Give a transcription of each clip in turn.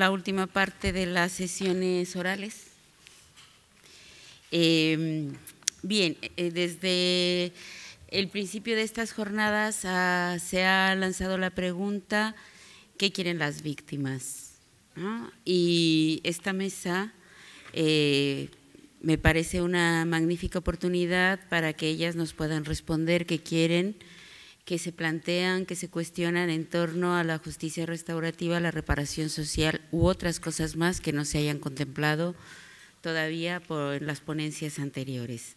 la última parte de las sesiones orales. Em, bien, eh, desde el principio de estas jornadas ah, se ha lanzado la pregunta, ¿qué quieren las víctimas? Y esta mesa eh, me parece una magnífica oportunidad para que ellas nos puedan responder qué quieren que se plantean, que se cuestionan en torno a la justicia restaurativa, la reparación social u otras cosas más que no se hayan contemplado todavía por las ponencias anteriores.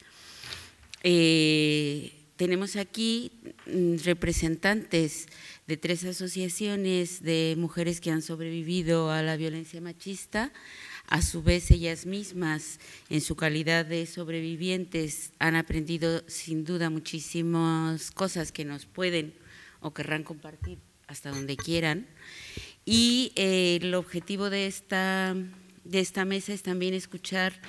Eh, tenemos aquí mm, representantes de tres asociaciones de mujeres que han sobrevivido a la violencia machista, a su vez, ellas mismas, en su calidad de sobrevivientes, han aprendido sin duda muchísimas cosas que nos pueden o querrán compartir hasta donde quieran. Y eh, el objetivo de esta, de esta mesa es también escuchar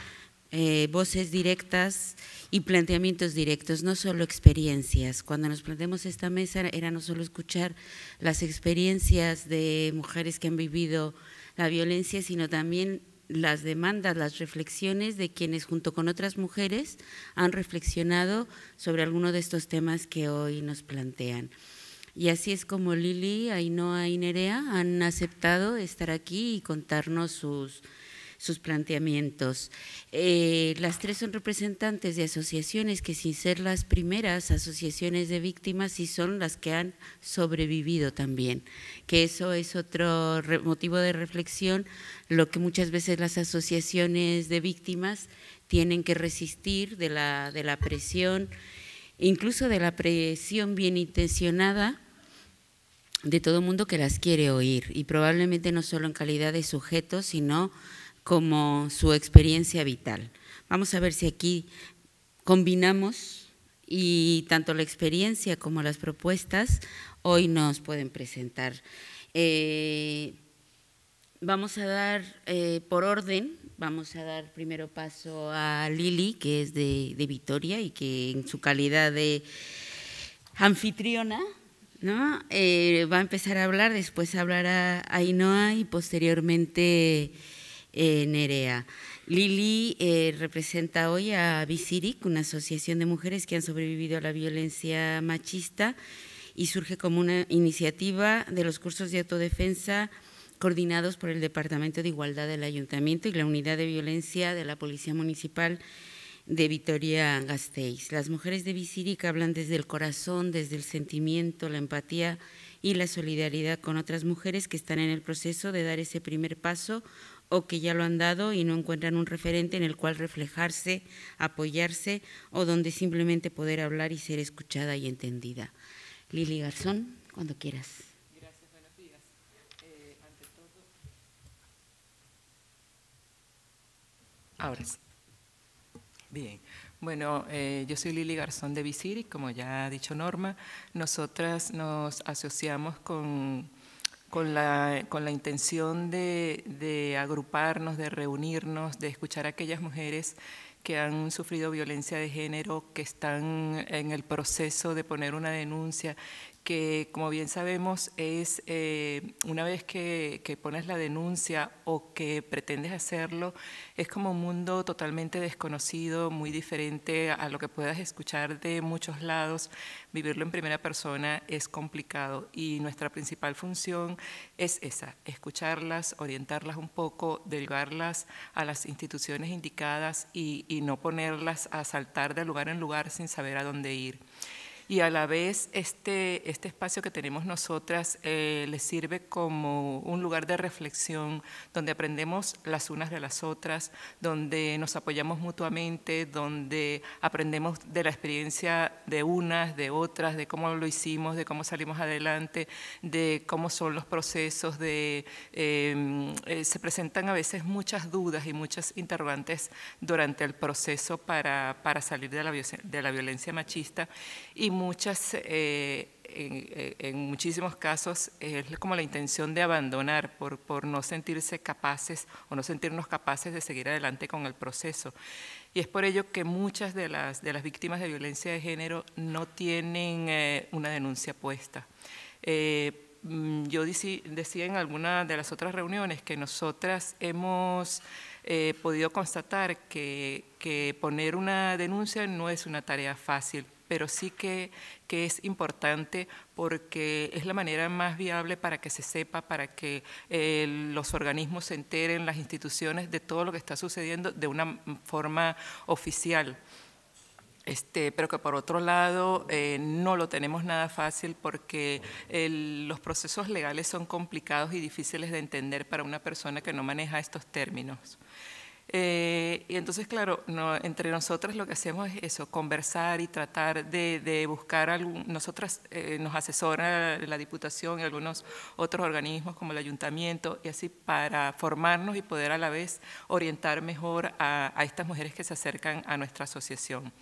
eh, voces directas y planteamientos directos, no solo experiencias. Cuando nos planteamos esta mesa era no solo escuchar las experiencias de mujeres que han vivido la violencia, sino también las demandas, las reflexiones de quienes junto con otras mujeres han reflexionado sobre alguno de estos temas que hoy nos plantean. Y así es como Lili, Ainhoa y Nerea han aceptado estar aquí y contarnos sus sus planteamientos. Eh, las tres son representantes de asociaciones que sin ser las primeras asociaciones de víctimas sí son las que han sobrevivido también, que eso es otro motivo de reflexión, lo que muchas veces las asociaciones de víctimas tienen que resistir de la, de la presión, incluso de la presión bien intencionada de todo mundo que las quiere oír y probablemente no solo en calidad de sujetos, sino como su experiencia vital. Vamos a ver si aquí combinamos y tanto la experiencia como las propuestas hoy nos pueden presentar. Eh, vamos a dar eh, por orden, vamos a dar primero paso a Lili, que es de, Vitoria y que en su calidad de anfitriona ¿no? Eh, va a empezar a hablar, después hablará Ainoa y posteriormente eh, Nerea. Lili eh, representa hoy a Viciric, una asociación de mujeres que han sobrevivido a la violencia machista y surge como una iniciativa de los cursos de autodefensa coordinados por el Departamento de Igualdad del Ayuntamiento y la Unidad de Violencia de la Policía Municipal de Vitoria-Gasteiz. Las mujeres de Viciric hablan desde el corazón, desde el sentimiento, la empatía y la solidaridad con otras mujeres que están en el proceso de dar ese primer paso o que ya lo han dado y no encuentran un referente en el cual reflejarse, apoyarse o donde simplemente poder hablar y ser escuchada y entendida. Lili Garzón, cuando quieras. Gracias, buenos días. Eh, ahora sí. Bien. Bueno, eh, yo soy Lili Garzón de y como ya ha dicho Norma. Nosotras nos asociamos con con la, con la intención de, de, agruparnos, de reunirnos, de escuchar a aquellas mujeres que han sufrido violencia de género, que están en el proceso de poner una denuncia, que como bien sabemos es eh, una vez que, que, pones la denuncia o que pretendes hacerlo, es como un mundo totalmente desconocido, muy diferente a lo que puedas escuchar de muchos lados. Vivirlo en primera persona es complicado y nuestra principal función es esa, escucharlas, orientarlas un poco, delgarlas a las instituciones indicadas y, y no ponerlas a saltar de lugar en lugar sin saber a dónde ir y a la vez este, este espacio que tenemos nosotras eh, les sirve como un lugar de reflexión donde aprendemos las unas de las otras, donde nos apoyamos mutuamente, donde aprendemos de la experiencia de unas, de otras, de cómo lo hicimos, de cómo salimos adelante, de cómo son los procesos, de em, eh, se presentan a veces muchas dudas y muchas interrogantes durante el proceso para, para salir de la, de la violencia machista y muchas, eh, eh, en, muchísimos casos es como la intención de abandonar por, por no sentirse capaces o no sentirnos capaces de seguir adelante con el proceso. Y es por ello que muchas de las, de las víctimas de violencia de género no tienen eh, una denuncia puesta. Mm, yo decía en alguna de las otras reuniones que nosotras hemos podido constatar que, que, poner una denuncia no es una tarea fácil pero sí que, es importante porque es la manera más viable para que se sepa, para que eh, los organismos se enteren, las instituciones, de todo lo que está sucediendo de una forma oficial. Este, pero que por otro lado eh, no lo tenemos nada fácil porque eh, los procesos legales son complicados y difíciles de entender para una persona que no maneja estos términos. Eh, y entonces, claro, entre nosotras lo que hacemos es eso, conversar y tratar de, buscar algún, nosotras eh, nos asesora la Diputación y algunos otros organismos como el Ayuntamiento y así para formarnos y poder a la vez orientar mejor a estas mujeres que se acercan a nuestra asociación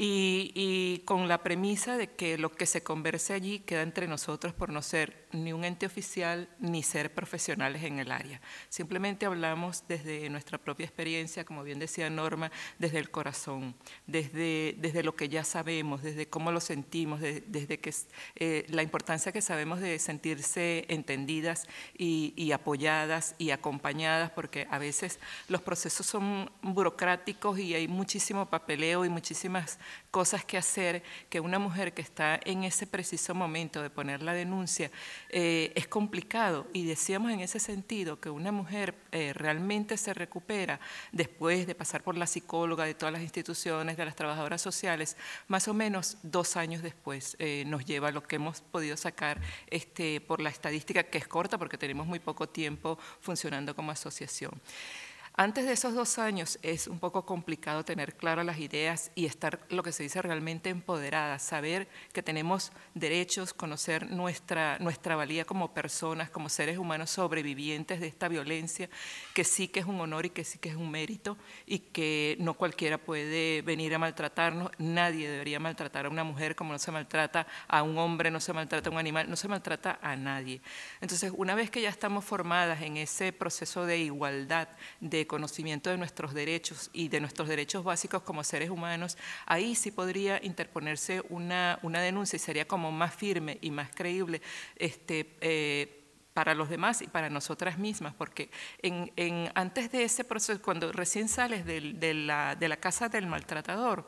y, con la premisa de que lo que se converse allí queda entre nosotros por no ser ni un ente oficial ni ser profesionales en el área. Simplemente hablamos desde nuestra propia experiencia, como bien decía Norma, desde el corazón, desde, desde lo que ya sabemos, desde cómo lo sentimos, desde que, eh, la importancia que sabemos de sentirse entendidas y apoyadas y acompañadas, porque a veces los procesos son burocráticos y hay muchísimo papeleo y muchísimas cosas que hacer, que una mujer que está en ese preciso momento de poner la denuncia eh, es complicado. Y decíamos en ese sentido que una mujer eh, realmente se recupera después de pasar por la psicóloga, de todas las instituciones, de las trabajadoras sociales, más o menos dos años después eh, nos lleva a lo que hemos podido sacar este, por la estadística que es corta porque tenemos muy poco tiempo funcionando como asociación. Antes de esos dos años es un poco complicado tener claras las ideas y estar, lo que se dice, realmente empoderada saber que tenemos derechos, conocer nuestra, nuestra valía como personas, como seres humanos sobrevivientes de esta violencia, que sí que es un honor y que sí que es un mérito y que no cualquiera puede venir a maltratarnos, nadie debería maltratar a una mujer como no se maltrata a un hombre, no se maltrata a un animal, no se maltrata a nadie. Entonces, una vez que ya estamos formadas en ese proceso de igualdad, de conocimiento de nuestros derechos y de nuestros derechos básicos como seres humanos, ahí sí podría interponerse una, una denuncia y sería como más firme y más creíble este, eh, para los demás y para nosotras mismas, porque en, antes de ese proceso, cuando recién sales la, de la casa del maltratador,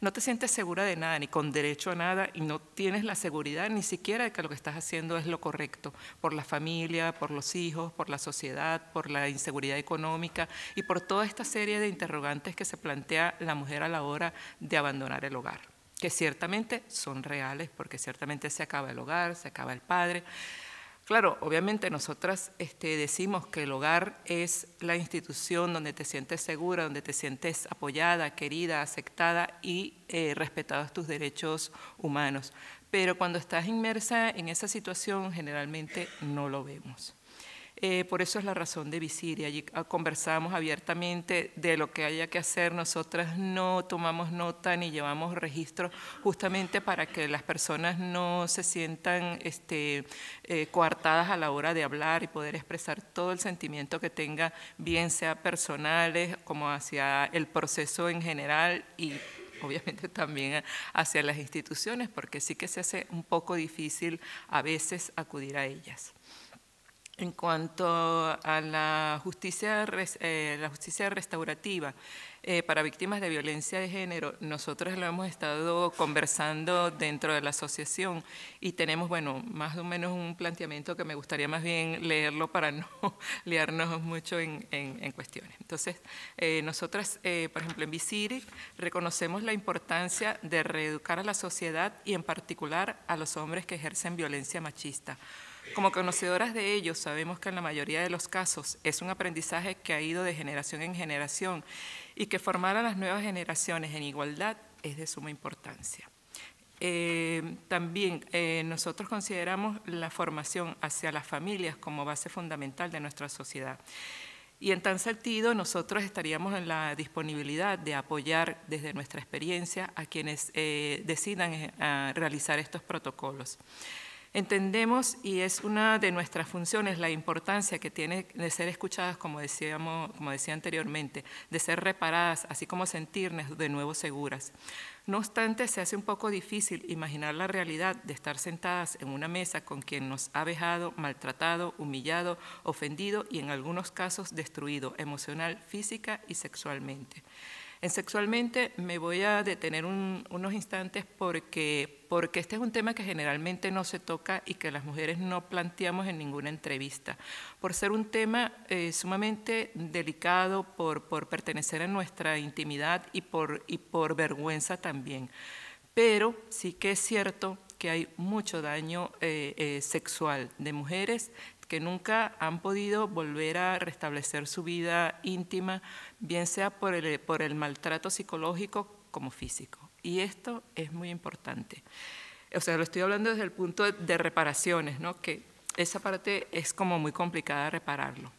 no te sientes segura de nada, ni con derecho a nada, y no tienes la seguridad ni siquiera de que lo que estás haciendo es lo correcto, por la familia, por los hijos, por la sociedad, por la inseguridad económica y por toda esta serie de interrogantes que se plantea la mujer a la hora de abandonar el hogar, que ciertamente son reales, porque ciertamente se acaba el hogar, se acaba el padre, Claro, obviamente nosotras este, decimos que el hogar es la institución donde te sientes segura, donde te sientes apoyada, querida, aceptada y eh, respetados tus derechos humanos. Pero cuando estás inmersa en esa situación generalmente no lo vemos. Eh, por eso es la razón de visir y allí ah, conversamos abiertamente de lo que haya que hacer. Nosotras no tomamos nota ni llevamos registro justamente para que las personas no se sientan este, eh, coartadas a la hora de hablar y poder expresar todo el sentimiento que tenga, bien sea personales como hacia el proceso en general y obviamente también hacia las instituciones, porque sí que se hace un poco difícil a veces acudir a ellas en cuanto a la justicia, eh, restaurativa eh, para víctimas de violencia de género, nosotros lo hemos estado conversando dentro de la asociación y tenemos, bueno, más o menos un planteamiento que me gustaría más bien leerlo para no liarnos mucho en, cuestiones. Entonces, eh, nosotras, por ejemplo, en Visiri reconocemos la importancia de reeducar a la sociedad y en particular a los hombres que ejercen violencia machista como conocedoras de ellos, sabemos que en la mayoría de los casos es un aprendizaje que ha ido de generación en generación y que formar a las nuevas generaciones en igualdad es de suma importancia. Eh, también eh, nosotros consideramos la formación hacia las familias como base fundamental de nuestra sociedad. Y en tan sentido, nosotros estaríamos en la disponibilidad de apoyar desde nuestra experiencia a quienes eh, decidan realizar estos protocolos. Entendemos, y es una de nuestras funciones, la importancia que tiene de ser escuchadas, como, decíamos, como decía anteriormente, de ser reparadas, así como sentirnos de nuevo seguras. No obstante, se hace un poco difícil imaginar la realidad de estar sentadas en una mesa con quien nos ha vejado, maltratado, humillado, ofendido y en algunos casos destruido emocional, física y sexualmente. En sexualmente me voy a detener unos instantes porque, porque este es un tema que generalmente no se toca y que las mujeres no planteamos en ninguna entrevista. Por ser un tema eh, sumamente delicado, por, pertenecer a nuestra intimidad y por, por vergüenza también. Pero sí que es cierto que hay mucho daño eh, eh, sexual de mujeres que nunca han podido volver a restablecer su vida íntima, bien sea por el, maltrato psicológico como físico. Y esto es muy importante. O sea, lo estoy hablando desde el punto de, reparaciones, que esa parte es como muy complicada repararlo.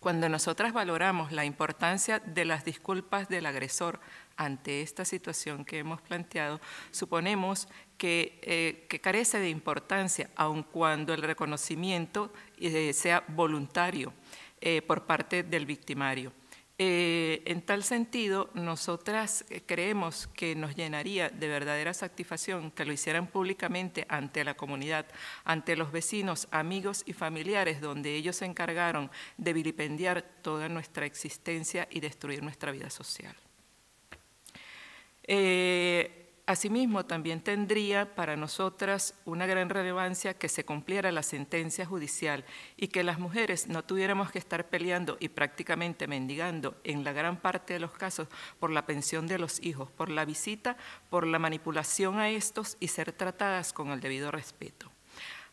Cuando nosotras valoramos la importancia de las disculpas del agresor ante esta situación que hemos planteado, suponemos que, eh, carece de importancia, aun cuando el reconocimiento eh, sea voluntario eh, por parte del victimario. en tal sentido, nosotras creemos que nos llenaría de verdadera satisfacción que lo hicieran públicamente ante la comunidad, ante los vecinos, amigos y familiares, donde ellos se encargaron de vilipendiar toda nuestra existencia y destruir nuestra vida social. Eh, asimismo, también tendría para nosotras una gran relevancia que se cumpliera la sentencia judicial y que las mujeres no tuviéramos que estar peleando y prácticamente mendigando en la gran parte de los casos por la pensión de los hijos, por la visita, por la manipulación a estos y ser tratadas con el debido respeto.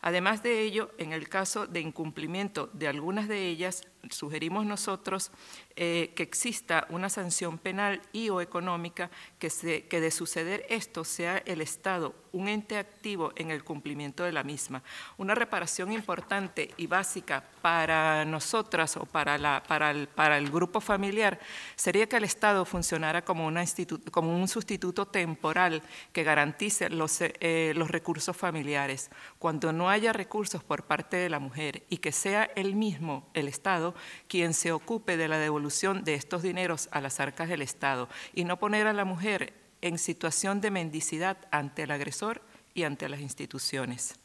Además de ello, en el caso de incumplimiento de algunas de ellas, sugerimos nosotros eh, que exista una sanción penal y o económica que, se, que de suceder esto sea el Estado un ente activo en el cumplimiento de la misma. Una reparación importante y básica para nosotras o para, la, para, el, para el grupo familiar sería que el Estado funcionara como, una como un sustituto temporal que garantice los, eh, eh, los recursos familiares. Cuando no haya recursos por parte de la mujer y que sea el mismo el Estado quien se ocupe de la devolución de estos dineros a las arcas del Estado y no poner a la mujer en situación de mendicidad ante el agresor y ante las instituciones.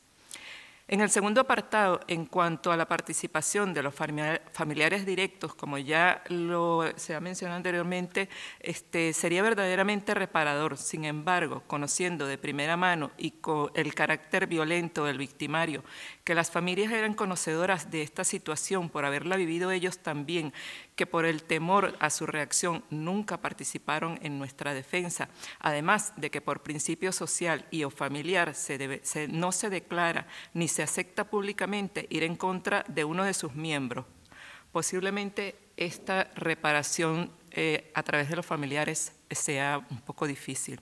En el segundo apartado, en cuanto a la participación de los familiares directos, como ya se ha mencionado anteriormente, este, sería verdaderamente reparador. Sin embargo, conociendo de primera mano y con el carácter violento del victimario que las familias eran conocedoras de esta situación por haberla vivido ellos también, que por el temor a su reacción nunca participaron en nuestra defensa, además de que por principio social y o familiar no se declara ni se acepta públicamente ir en contra de uno de sus miembros. Posiblemente esta reparación eh, a través de los familiares sea un poco difícil.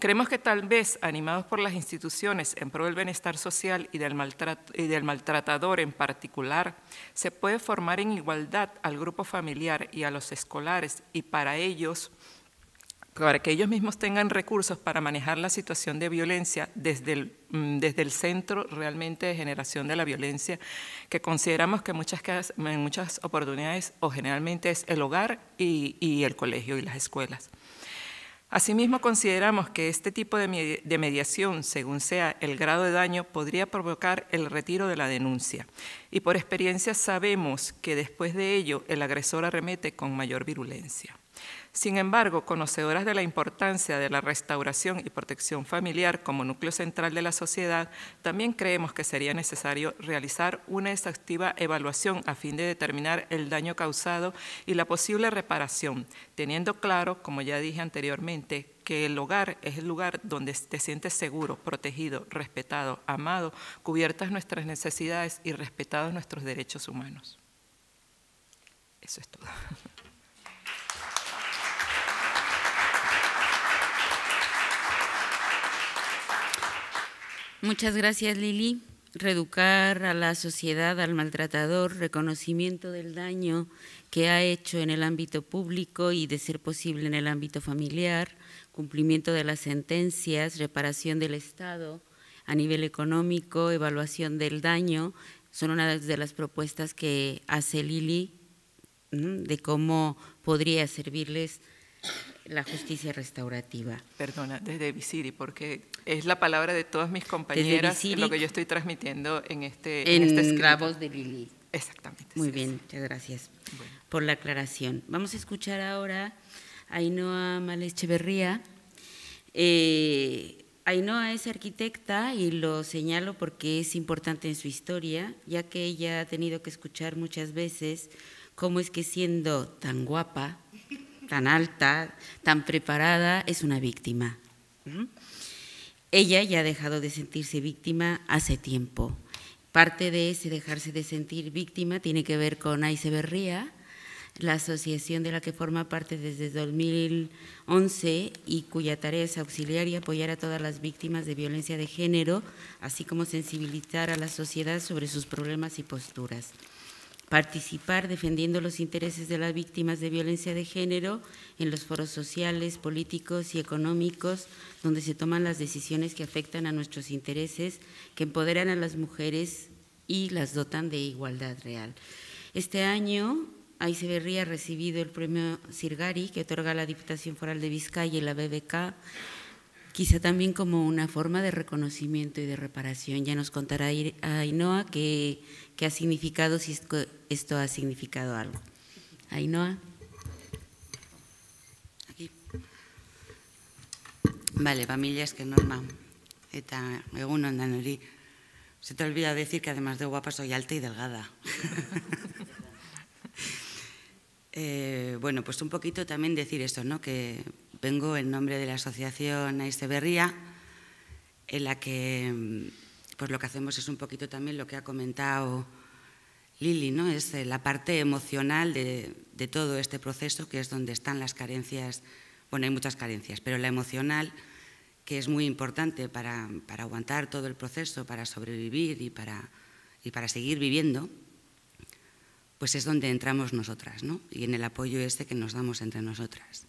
Creemos que tal vez, animados por las instituciones en pro del bienestar social y del, maltratador en particular, se puede formar en igualdad al grupo familiar y a los escolares y para ellos para que ellos mismos tengan recursos para manejar la situación de violencia desde el, mm, desde el centro realmente de generación de la violencia, que consideramos que muchas, en muchas oportunidades o generalmente es el hogar y el colegio y las escuelas. Asimismo, consideramos que este tipo de, mediación, según sea el grado de daño, podría provocar el retiro de la denuncia. Y por experiencia sabemos que después de ello el agresor arremete con mayor virulencia. Sin embargo, conocedoras de la importancia de la restauración y protección familiar como núcleo central de la sociedad, también creemos que sería necesario realizar una exhaustiva evaluación a fin de determinar el daño causado y la posible reparación, teniendo claro, como ya dije anteriormente, que el hogar es el lugar donde te sientes seguro, protegido, respetado, amado, cubiertas nuestras necesidades y respetados nuestros derechos humanos. Eso es todo. Muchas gracias, Lili. Reeducar a la sociedad, al maltratador, reconocimiento del daño que ha hecho en el ámbito público y, de ser posible, en el ámbito familiar, cumplimiento de las sentencias, reparación del Estado a nivel económico, evaluación del daño, son una de las propuestas que hace Lili de cómo podría servirles la justicia restaurativa. Perdona, desde Visiri, porque es la palabra de todas mis compañeras Viciri, lo que yo estoy transmitiendo en este En, este de Lili. Exactamente. Muy bien, muchas gracias por la aclaración. Vamos a escuchar ahora a Ainhoa Malecheverría. Eh, Ainhoa es arquitecta y lo señalo porque es importante en su historia, ya que ella ha tenido que escuchar muchas veces cómo es que siendo tan guapa, tan alta, tan preparada, es una víctima. Ella ya ha dejado de sentirse víctima hace tiempo. Parte de ese dejarse de sentir víctima tiene que ver con Berría, la asociación de la que forma parte desde 2011 y cuya tarea es auxiliar y apoyar a todas las víctimas de violencia de género, así como sensibilizar a la sociedad sobre sus problemas y posturas participar defendiendo los intereses de las víctimas de violencia de género en los foros sociales, políticos y económicos, donde se toman las decisiones que afectan a nuestros intereses, que empoderan a las mujeres y las dotan de igualdad real. Este año, aiceberri ha recibido el premio Sirgari, que otorga la Diputación Foral de Vizcaya y la BBK quizá también como una forma de reconocimiento y de reparación. Ya nos contará Ainhoa qué, ha significado, si esto ha significado algo. Ainhoa. Aquí. Vale, es que norma. Eta, Se te olvida decir que además de guapa soy alta y delgada. Eh, bueno, pues un poquito también decir esto, ¿no? que vengo en nombre de la asociación Aisteberría, en la que mm, pues lo que hacemos es un poquito también lo que ha comentado Lili, ¿no? es eh, la parte emocional de, todo este proceso, que es donde están las carencias, bueno, hay muchas carencias, pero la emocional, que es muy importante para, aguantar todo el proceso, para sobrevivir y y para seguir viviendo, pues es donde entramos nosotras, ¿no? Y en el apoyo este que nos damos entre nosotras.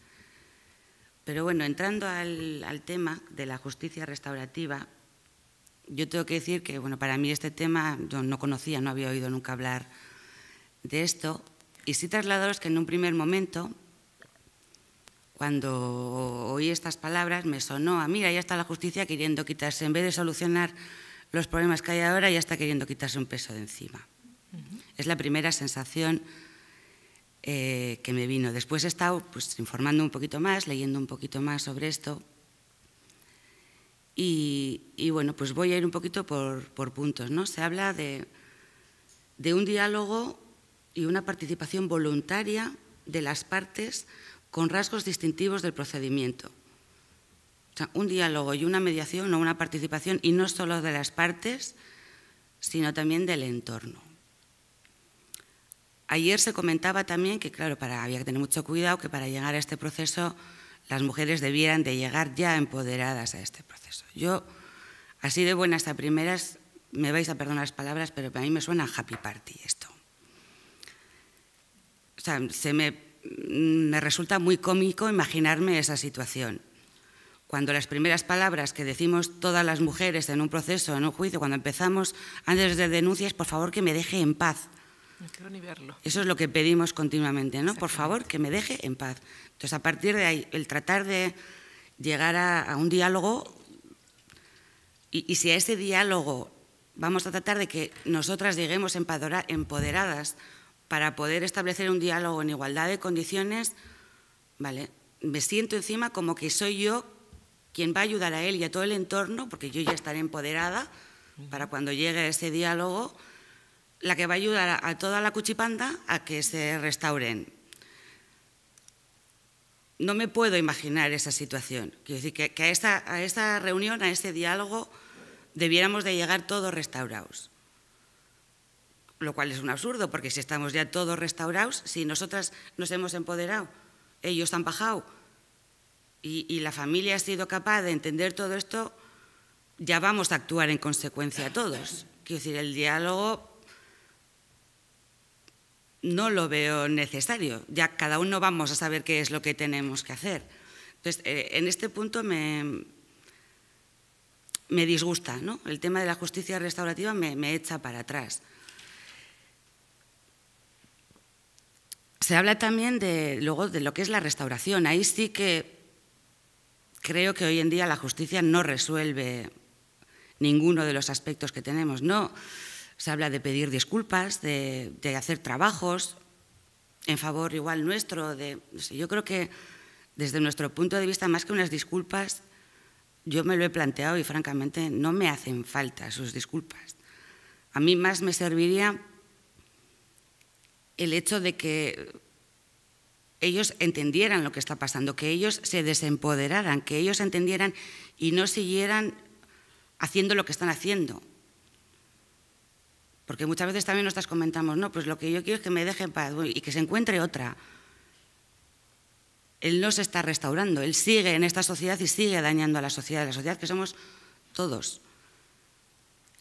Pero bueno, entrando al, tema de la justicia restaurativa, yo tengo que decir que, bueno, para mí este tema yo no conocía, no había oído nunca hablar de esto, y sí trasladaros que en un primer momento, cuando oí estas palabras, me sonó a, mira, ya está la justicia queriendo quitarse, en vez de solucionar los problemas que hay ahora, ya está queriendo quitarse un peso de encima. Es la primera sensación eh, que me vino. Después he estado pues, informando un poquito más, leyendo un poquito más sobre esto. Y, bueno, pues voy a ir un poquito por, puntos. ¿no? Se habla de, un diálogo y una participación voluntaria de las partes con rasgos distintivos del procedimiento. un diálogo y una mediación o una participación, y no solo de las partes, sino también del entorno. Ayer se comentaba también que, claro, para, había que tener mucho cuidado que para llegar a este proceso las mujeres debieran de llegar ya empoderadas a este proceso. Yo, así de buenas a primeras, me vais a perdonar las palabras, pero para mí me suena happy party esto. O sea, se me, me resulta muy cómico imaginarme esa situación. Cuando las primeras palabras que decimos todas las mujeres en un proceso, en un juicio, cuando empezamos antes de denuncias, por favor que me deje en paz eso es lo que pedimos continuamente, ¿no? Por favor, que me deje en paz. Entonces, a partir de ahí, el tratar de llegar a, un diálogo y, si a ese diálogo vamos a tratar de que nosotras lleguemos empoderadas para poder establecer un diálogo en igualdad de condiciones, ¿vale? Me siento encima como que soy yo quien va a ayudar a él y a todo el entorno, porque yo ya estaré empoderada para cuando llegue ese diálogo la que va a ayudar a toda la cuchipanda a que se restauren. No me puedo imaginar esa situación. Quiero decir que, a, esta, a esta reunión, a este diálogo, debiéramos de llegar todos restaurados. Lo cual es un absurdo, porque si estamos ya todos restaurados, si nosotras nos hemos empoderado, ellos han bajado y, y la familia ha sido capaz de entender todo esto, ya vamos a actuar en consecuencia todos. Quiero decir, el diálogo no lo veo necesario. Ya cada uno vamos a saber qué es lo que tenemos que hacer. Entonces, eh, en este punto me, me disgusta, ¿no? El tema de la justicia restaurativa me, me echa para atrás. Se habla también de, luego de lo que es la restauración. Ahí sí que creo que hoy en día la justicia no resuelve ninguno de los aspectos que tenemos. No, se habla de pedir disculpas, de, hacer trabajos en favor igual nuestro. De, yo creo que desde nuestro punto de vista, más que unas disculpas, yo me lo he planteado y francamente no me hacen falta sus disculpas. A mí más me serviría el hecho de que ellos entendieran lo que está pasando, que ellos se desempoderaran, que ellos entendieran y no siguieran haciendo lo que están haciendo. Porque muchas veces también nosotras comentamos, no, pues lo que yo quiero es que me dejen paz y que se encuentre otra. Él no se está restaurando, él sigue en esta sociedad y sigue dañando a la sociedad, a la sociedad que somos todos.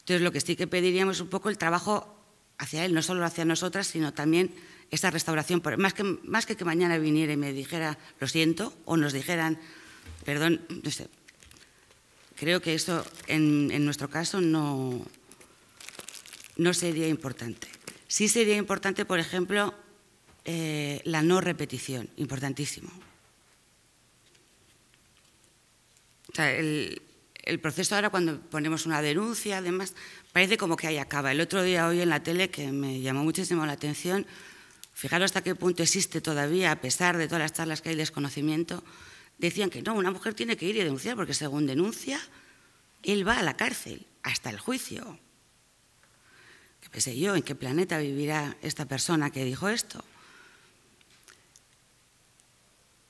Entonces, lo que sí que pediríamos es un poco el trabajo hacia él, no solo hacia nosotras, sino también esa restauración. Más que, más que que mañana viniera y me dijera, lo siento, o nos dijeran, perdón, no sé. Creo que eso en nuestro caso no, no sería importante. Sí sería importante, por ejemplo, eh, la no repetición, importantísimo. el, el, proceso ahora cuando ponemos una denuncia, además, parece como que ahí acaba. El otro día hoy en la tele, que me llamó muchísimo la atención, fijaros hasta qué punto existe todavía, a pesar de todas las charlas que hay de desconocimiento, decían que no, una mujer tiene que ir y denunciar, porque según denuncia, él va a la cárcel, hasta el juicio qué sé yo, en qué planeta vivirá esta persona que dijo esto.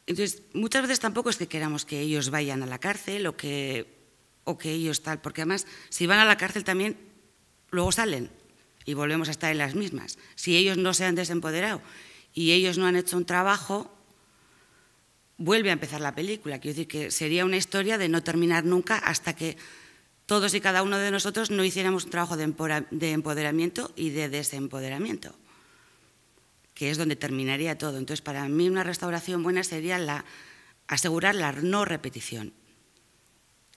Entonces, muchas veces tampoco es que queramos que ellos vayan a la cárcel o que, o que ellos tal, porque además, si van a la cárcel también, luego salen y volvemos a estar en las mismas. Si ellos no se han desempoderado y ellos no han hecho un trabajo, vuelve a empezar la película. Quiero decir que sería una historia de no terminar nunca hasta que todos y cada uno de nosotros no hiciéramos un trabajo de empoderamiento y de desempoderamiento, que es donde terminaría todo. Entonces, para mí una restauración buena sería la, asegurar la no repetición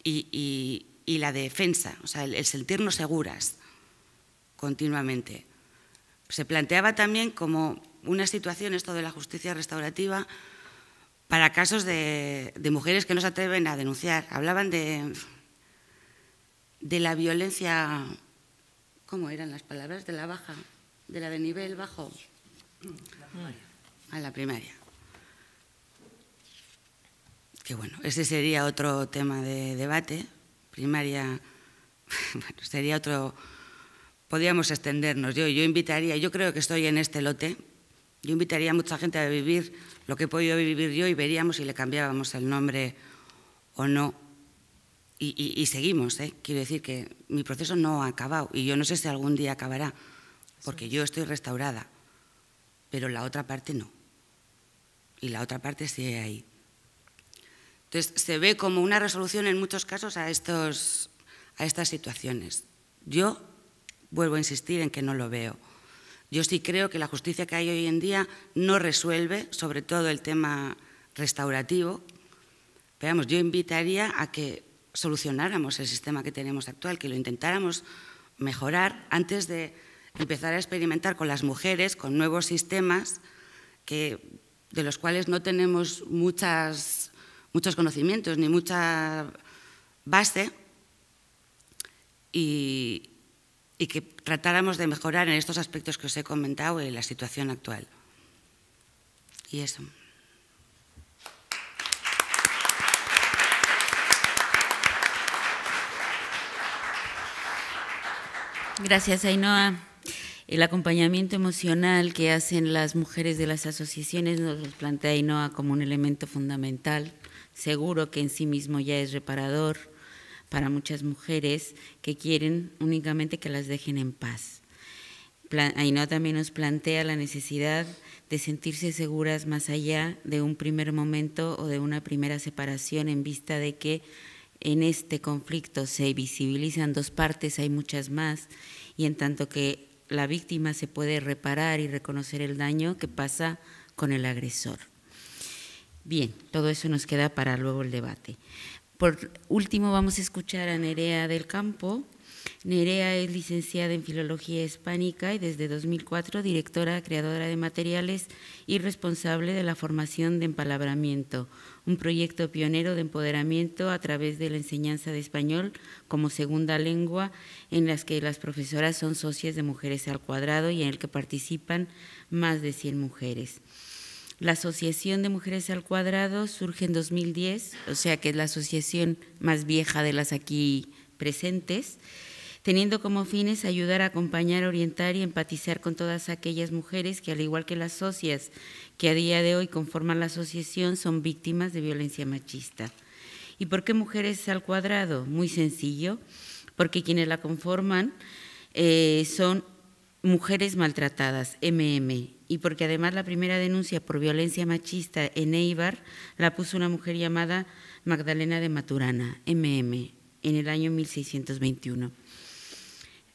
y, la defensa, o sea, el, sentirnos seguras continuamente. Se planteaba también como una situación, esto de la justicia restaurativa, para casos de, de, mujeres que no se atreven a denunciar. Hablaban de, de la violencia, ¿cómo eran las palabras? De la baja, de la de nivel bajo. A la primaria. Que bueno, ese sería otro tema de debate. Primaria, bueno, sería otro. Podríamos extendernos. Yo, yo invitaría, yo creo que estoy en este lote, yo invitaría a mucha gente a vivir lo que he podido vivir yo y veríamos si le cambiábamos el nombre o no y, seguimos, ¿eh? quiero decir que mi proceso no ha acabado y yo no sé si algún día acabará, porque yo estoy restaurada, pero la otra parte no. Y la otra parte sigue ahí. Entonces, se ve como una resolución en muchos casos a, estos, a estas situaciones. Yo vuelvo a insistir en que no lo veo. Yo sí creo que la justicia que hay hoy en día no resuelve, sobre todo el tema restaurativo. veamos yo invitaría a que solucionáramos el sistema que tenemos actual, que lo intentáramos mejorar antes de empezar a experimentar con las mujeres, con nuevos sistemas de los cuales no tenemos muchos conocimientos ni mucha base y, y que tratáramos de mejorar en estos aspectos que os he comentado en la situación actual. Y eso. Gracias, Ainhoa. El acompañamiento emocional que hacen las mujeres de las asociaciones nos lo plantea Ainhoa como un elemento fundamental, seguro que en sí mismo ya es reparador para muchas mujeres que quieren únicamente que las dejen en paz. Ainhoa también nos plantea la necesidad de sentirse seguras más allá de un primer momento o de una primera separación en vista de que en este conflicto se visibilizan dos partes, hay muchas más, y en tanto que la víctima se puede reparar y reconocer el daño que pasa con el agresor. Bien, todo eso nos queda para luego el debate. Por último, vamos a escuchar a Nerea del Campo. Nerea es licenciada en Filología Hispánica y desde 2004 directora, creadora de materiales y responsable de la formación de empalabramiento, un proyecto pionero de empoderamiento a través de la enseñanza de español como segunda lengua, en las que las profesoras son socias de Mujeres al Cuadrado y en el que participan más de 100 mujeres. La Asociación de Mujeres al Cuadrado surge en 2010, o sea que es la asociación más vieja de las aquí presentes teniendo como fines ayudar a acompañar, orientar y empatizar con todas aquellas mujeres que, al igual que las socias que a día de hoy conforman la asociación, son víctimas de violencia machista. ¿Y por qué mujeres al cuadrado? Muy sencillo, porque quienes la conforman eh, son mujeres maltratadas, MM, y porque además la primera denuncia por violencia machista en Eibar la puso una mujer llamada Magdalena de Maturana, MM, en el año 1621.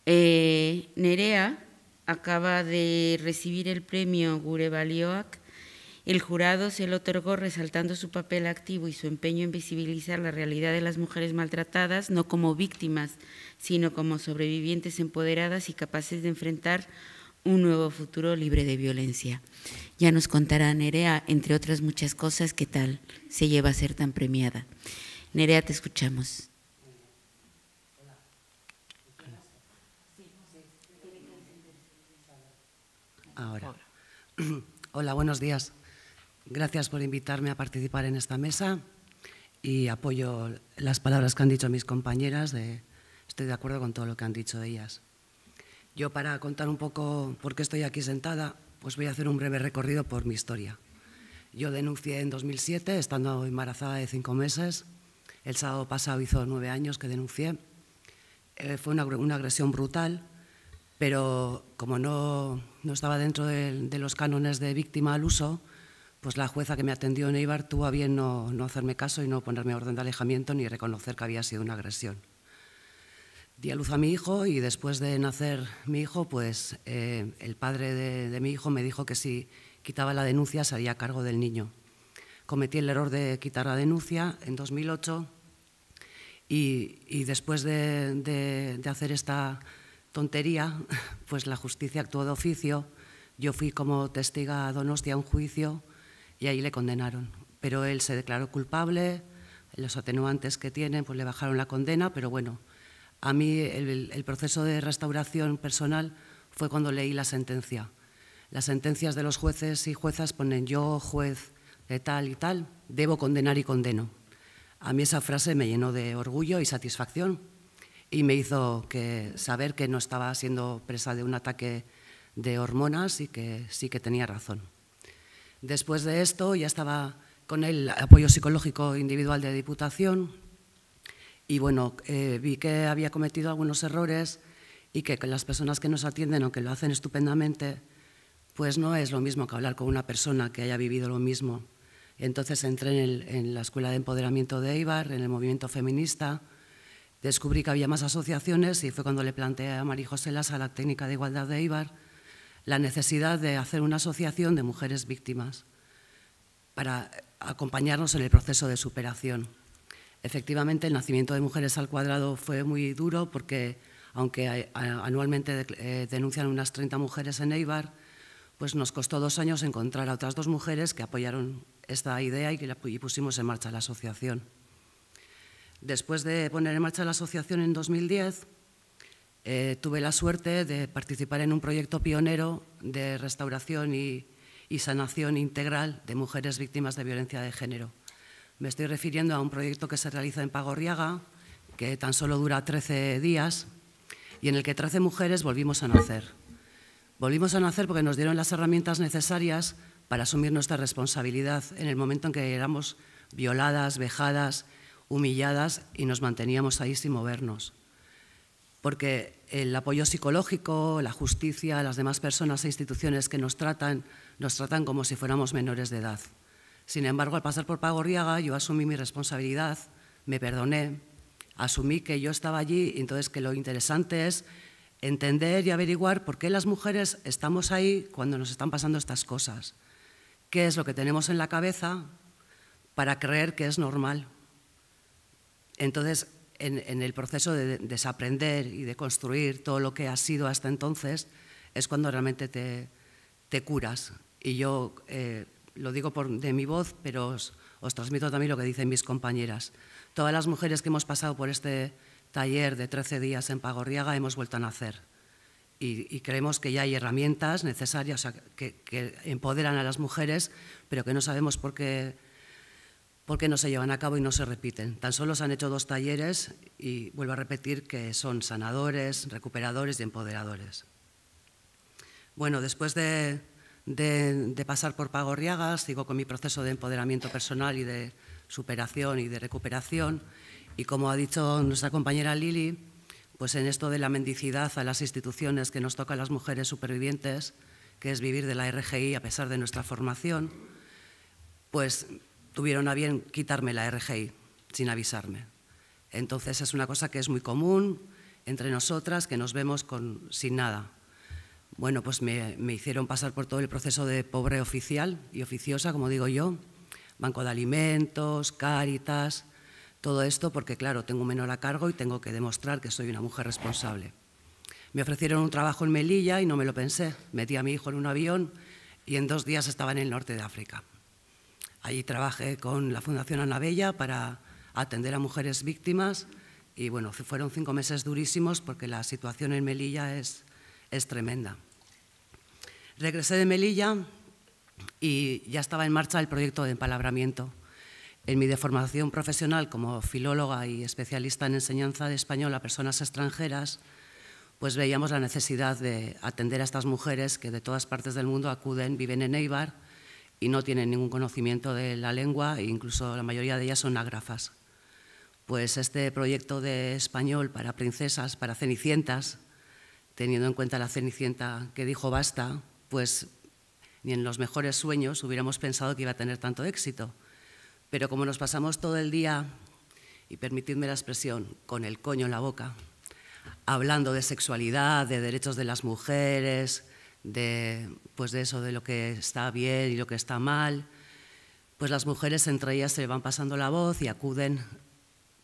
Eh, Nerea acaba de recibir el premio Gurevalioac. El jurado se lo otorgó resaltando su papel activo y su empeño en visibilizar la realidad de las mujeres maltratadas, no como víctimas, sino como sobrevivientes empoderadas y capaces de enfrentar un nuevo futuro libre de violencia. Ya nos contará Nerea, entre otras muchas cosas, qué tal se lleva a ser tan premiada. Nerea, te escuchamos. Hola, buenos días. Gracias por invitarme a participar en esta mesa y apoyo las palabras que han dicho mis compañeras. estoy de acuerdo con todo lo que han dicho ellas. Yo para contar un poco por qué estoy aquí sentada, pues voy a hacer un breve recorrido por mi historia. Yo denuncié en 2007, estando embarazada de cinco meses. El sábado pasado hizo nueve años que denuncié. Eh, fue una agresión brutal pero como no, no estaba dentro de, los cánones de víctima al uso, pues la jueza que me atendió en Eibar tuvo a bien no, no hacerme caso y no ponerme orden de alejamiento ni reconocer que había sido una agresión. Di a luz a mi hijo y después de nacer mi hijo, pues eh, el padre de, mi hijo me dijo que si quitaba la denuncia se haría cargo del niño. Cometí el error de quitar la denuncia en 2008 y, y después de, de, de, hacer esta tontería, pues la justicia actuó de oficio. Yo fui como testigo a Donostia a un juicio y ahí le condenaron. Pero él se declaró culpable, los atenuantes que tiene pues le bajaron la condena, pero bueno, a mí el, el proceso de restauración personal fue cuando leí la sentencia. Las sentencias de los jueces y juezas ponen yo, juez de tal y tal, debo condenar y condeno. A mí esa frase me llenó de orgullo y satisfacción, y me hizo saber que no estaba siendo presa de un ataque de hormonas y que sí que tenía razón. Después de esto ya estaba con el apoyo psicológico individual de Diputación y bueno, eh, vi que había cometido algunos errores y que las personas que nos atienden, o que lo hacen estupendamente, pues no es lo mismo que hablar con una persona que haya vivido lo mismo. Entonces entré en, en la Escuela de Empoderamiento de Eibar, en el movimiento feminista, descubrí que había más asociaciones y fue cuando le planteé a María José Lasa, a la técnica de igualdad de Eibar, la necesidad de hacer una asociación de mujeres víctimas para acompañarnos en el proceso de superación. Efectivamente, el nacimiento de Mujeres al Cuadrado fue muy duro porque, aunque anualmente eh, denuncian unas 30 mujeres en Eibar, pues nos costó dos años encontrar a otras dos mujeres que apoyaron esta idea y que pusimos en marcha la asociación. Después de poner en marcha la asociación en 2010, eh, tuve la suerte de participar en un proyecto pionero de restauración y, y sanación integral de mujeres víctimas de violencia de género. Me estoy refiriendo a un proyecto que se realiza en Pagorriaga, que tan solo dura 13 días y en el que 13 mujeres volvimos a nacer. Volvimos a nacer porque nos dieron las herramientas necesarias para asumir nuestra responsabilidad en el momento en que éramos violadas, vejadas humilladas y nos manteníamos ahí sin movernos. Porque el apoyo psicológico, la justicia, las demás personas e instituciones que nos tratan, nos tratan como si fuéramos menores de edad. Sin embargo, al pasar por Pagorriaga, yo asumí mi responsabilidad, me perdoné, asumí que yo estaba allí y entonces que lo interesante es entender y averiguar por qué las mujeres estamos ahí cuando nos están pasando estas cosas. ¿Qué es lo que tenemos en la cabeza para creer que es normal? Entonces, en, el proceso de desaprender y de construir todo lo que ha sido hasta entonces, es cuando realmente te, curas. Y yo eh, lo digo por, de mi voz, pero os, transmito también lo que dicen mis compañeras. Todas las mujeres que hemos pasado por este taller de 13 días en Pagorriaga hemos vuelto a nacer. Y, creemos que ya hay herramientas necesarias o sea, que, empoderan a las mujeres, pero que no sabemos por qué porque no se llevan a cabo y no se repiten. Tan solo se han hecho dos talleres y vuelvo a repetir que son sanadores, recuperadores y empoderadores. Bueno, después de, pasar por Pago Riagas, sigo con mi proceso de empoderamiento personal y de superación y de recuperación. Y como ha dicho nuestra compañera Lili, pues en esto de la mendicidad a las instituciones que nos toca a las mujeres supervivientes, que es vivir de la RGI a pesar de nuestra formación, pues tuvieron a bien quitarme la RGI sin avisarme. Entonces es una cosa que es muy común entre nosotras, que nos vemos con, sin nada. Bueno, pues me, hicieron pasar por todo el proceso de pobre oficial y oficiosa, como digo yo, Banco de Alimentos, Cáritas, todo esto porque, claro, tengo un menor a cargo y tengo que demostrar que soy una mujer responsable. Me ofrecieron un trabajo en Melilla y no me lo pensé. Metí a mi hijo en un avión y en dos días estaba en el norte de África. Allí trabajé con la Fundación Anabella para atender a mujeres víctimas y bueno, fueron cinco meses durísimos porque la situación en Melilla es, es tremenda. Regresé de Melilla y ya estaba en marcha el proyecto de empalabramiento. En mi deformación profesional como filóloga y especialista en enseñanza de español a personas extranjeras, pues veíamos la necesidad de atender a estas mujeres que de todas partes del mundo acuden, viven en Eibar y no tienen ningún conocimiento de la lengua, e incluso la mayoría de ellas son ágrafas Pues este proyecto de español para princesas, para cenicientas, teniendo en cuenta la cenicienta que dijo basta, pues ni en los mejores sueños hubiéramos pensado que iba a tener tanto éxito. Pero como nos pasamos todo el día, y permitidme la expresión, con el coño en la boca, hablando de sexualidad, de derechos de las mujeres, pues de, eso, de lo que está bien y lo que está mal, pues las mujeres entre ellas se van pasando la voz y acuden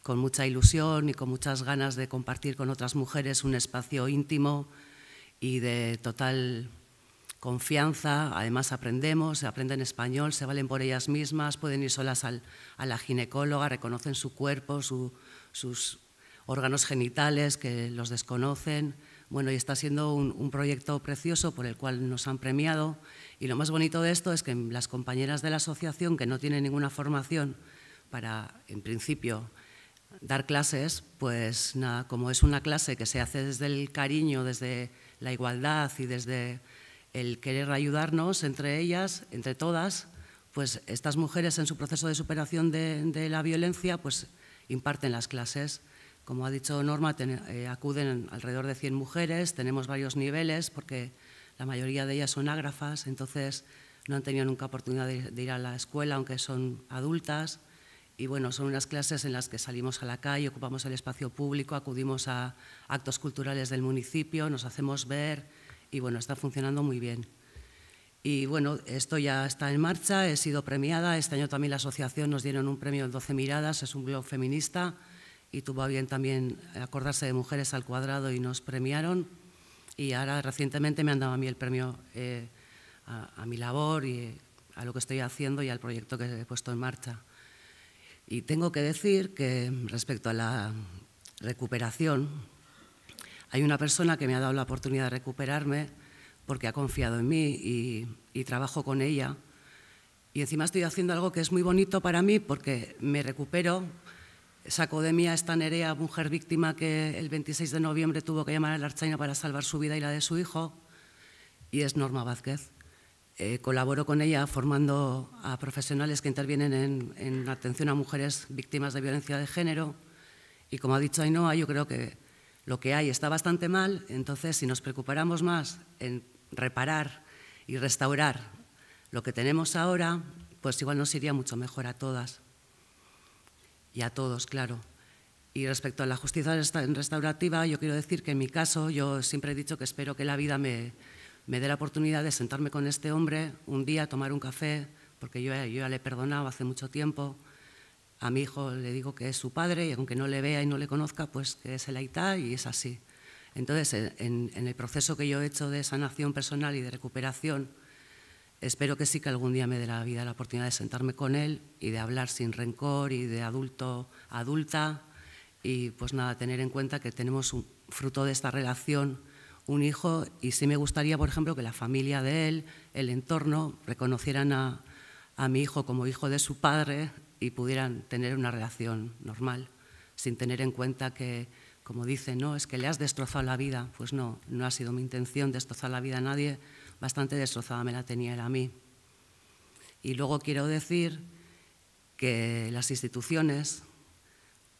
con mucha ilusión y con muchas ganas de compartir con otras mujeres un espacio íntimo y de total confianza. Además aprendemos, aprenden español, se valen por ellas mismas, pueden ir solas a la ginecóloga, reconocen su cuerpo, sus órganos genitales que los desconocen. Bueno, y está siendo un, proyecto precioso por el cual nos han premiado. Y lo más bonito de esto es que las compañeras de la asociación, que no tienen ninguna formación para, en principio, dar clases, pues nada, como es una clase que se hace desde el cariño, desde la igualdad y desde el querer ayudarnos entre ellas, entre todas, pues estas mujeres en su proceso de superación de, de la violencia, pues imparten las clases como ha dicho Norma, eh, acuden alrededor de 100 mujeres, tenemos varios niveles porque la mayoría de ellas son ágrafas, entonces no han tenido nunca oportunidad de, ir a la escuela, aunque son adultas. Y bueno, son unas clases en las que salimos a la calle, ocupamos el espacio público, acudimos a actos culturales del municipio, nos hacemos ver y bueno, está funcionando muy bien. Y bueno, esto ya está en marcha, he sido premiada, este año también la asociación nos dieron un premio en 12 miradas, es un blog feminista y tuvo a bien también acordarse de Mujeres al Cuadrado y nos premiaron. Y ahora recientemente me han dado a mí el premio eh, a, mi labor y a lo que estoy haciendo y al proyecto que he puesto en marcha. Y tengo que decir que respecto a la recuperación, hay una persona que me ha dado la oportunidad de recuperarme porque ha confiado en mí y trabajo con ella. Y encima estoy haciendo algo que es muy bonito para mí porque me recupero a esta nerea, mujer víctima que el 26 de noviembre tuvo que llamar a la Archaina para salvar su vida y la de su hijo, y es Norma Vázquez. Colaboró eh, colaboro con ella formando a profesionales que intervienen en, en, atención a mujeres víctimas de violencia de género. Y como ha dicho Ainhoa, yo creo que lo que hay está bastante mal. Entonces, si nos preocupáramos más en reparar y restaurar lo que tenemos ahora, pues igual nos iría mucho mejor a todas y a todos, claro. Y respecto a la justicia restaurativa, yo quiero decir que en mi caso, yo siempre he dicho que espero que la vida me, dé la oportunidad de sentarme con este hombre un día, tomar un café, porque yo, ya le he perdonado hace mucho tiempo. A mi hijo le digo que es su padre y aunque no le vea y no le conozca, pues que es el Aitá y es así. Entonces, en el proceso que yo he hecho de sanación personal y de recuperación, Espero que sí que algún día me dé la vida la oportunidad de sentarme con él y de hablar sin rencor y de adulto adulta y pues nada, tener en cuenta que tenemos un, fruto de esta relación un hijo y sí me gustaría, por ejemplo, que la familia de él, el entorno, reconocieran a, a mi hijo como hijo de su padre y pudieran tener una relación normal, sin tener en cuenta que, como dice no, es que le has destrozado la vida. Pues no, no ha sido mi intención destrozar la vida a nadie, bastante destrozada me la tenía él a mí. Y luego quiero decir que las instituciones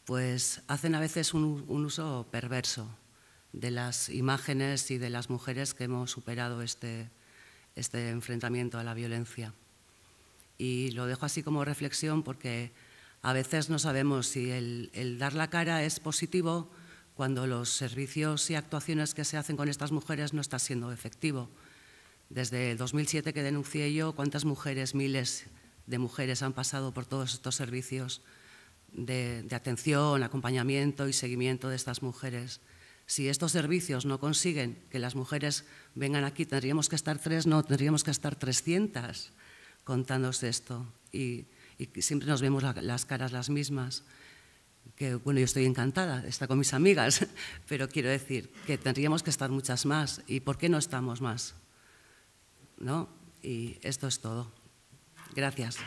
pues hacen a veces un, uso perverso de las imágenes y de las mujeres que hemos superado este, este, enfrentamiento a la violencia. Y lo dejo así como reflexión porque a veces no sabemos si el, dar la cara es positivo cuando los servicios y actuaciones que se hacen con estas mujeres no están siendo efectivo. Desde el 2007 que denuncié yo, cuántas mujeres, miles de mujeres han pasado por todos estos servicios de, atención, acompañamiento y seguimiento de estas mujeres. Si estos servicios no consiguen que las mujeres vengan aquí, tendríamos que estar tres, no, tendríamos que estar 300 contándose esto. Y, siempre nos vemos las caras las mismas. Que, bueno, yo estoy encantada, está con mis amigas, pero quiero decir que tendríamos que estar muchas más. ¿Y por qué no estamos más? ¿no? Y esto es todo. Gracias.